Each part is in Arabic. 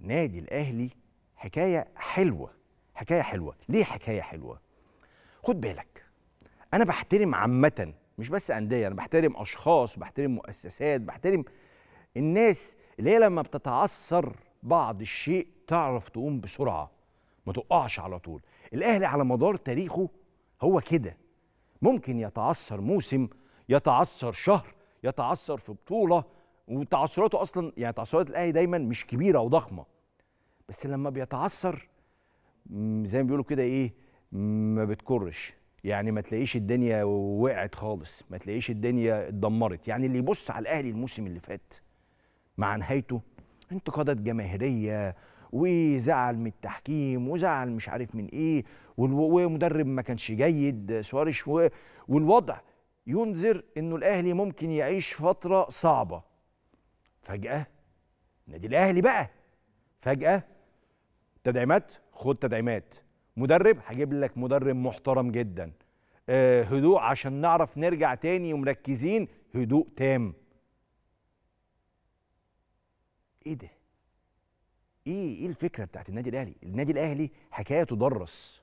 نادي الاهلي حكايه حلوه حكايه حلوه ليه حكايه حلوه خد بالك انا بحترم عامه مش بس انديه انا بحترم اشخاص بحترم مؤسسات بحترم الناس اللي هي لما بتتعثر بعض الشيء تعرف تقوم بسرعه ما تقعش على طول الاهلي على مدار تاريخه هو كده ممكن يتعثر موسم يتعثر شهر يتعثر في بطوله وتعثراته اصلا يعني تعثرات الاهلي دايما مش كبيره وضخمه بس لما بيتعثر زي ما بيقولوا كده ايه ما بتكرش يعني ما تلاقيش الدنيا وقعت خالص ما تلاقيش الدنيا اتدمرت يعني اللي يبص على الاهلي الموسم اللي فات مع نهايته انتقادات جماهيريه وزعل من التحكيم وزعل مش عارف من ايه ومدرب ما كانش جيد سوارش والوضع ينذر انه الاهلي ممكن يعيش فتره صعبه فجأة النادي الأهلي بقى فجأة تدعيمات خد تدعيمات مدرب هجيب لك مدرب محترم جدا أه هدوء عشان نعرف نرجع تاني ومركزين هدوء تام ايه ده ايه ايه الفكره بتاعت النادي الاهلي النادي الاهلي حكايه تدرس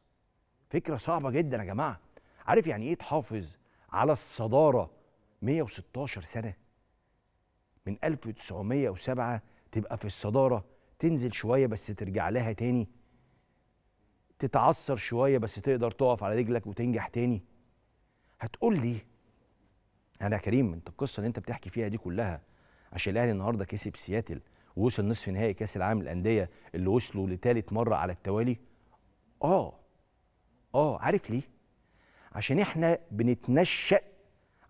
فكره صعبه جدا يا جماعه عارف يعني ايه تحافظ على الصداره 116 سنه من 1907 تبقى في الصدارة تنزل شوية بس ترجع لها تاني تتعثر شوية بس تقدر تقف على رجلك وتنجح تاني هتقول لي أنا يعني يا كريم أنت القصة اللي أنت بتحكي فيها دي كلها عشان الأهلي النهاردة كسب سياتل ووصل نصف نهائي كأس العالم الأندية اللي وصلوا لتالت مرة على التوالي آه آه عارف ليه؟ عشان إحنا بنتنشأ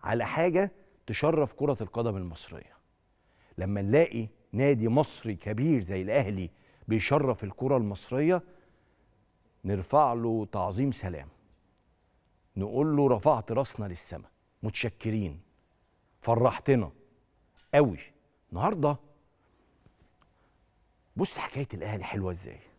على حاجة تشرف كرة القدم المصرية لما نلاقي نادي مصري كبير زي الاهلي بيشرف الكره المصريه نرفع له تعظيم سلام نقول له رفعت راسنا للسماء متشكرين فرحتنا قوي النهارده بص حكايه الاهلي حلوه ازاي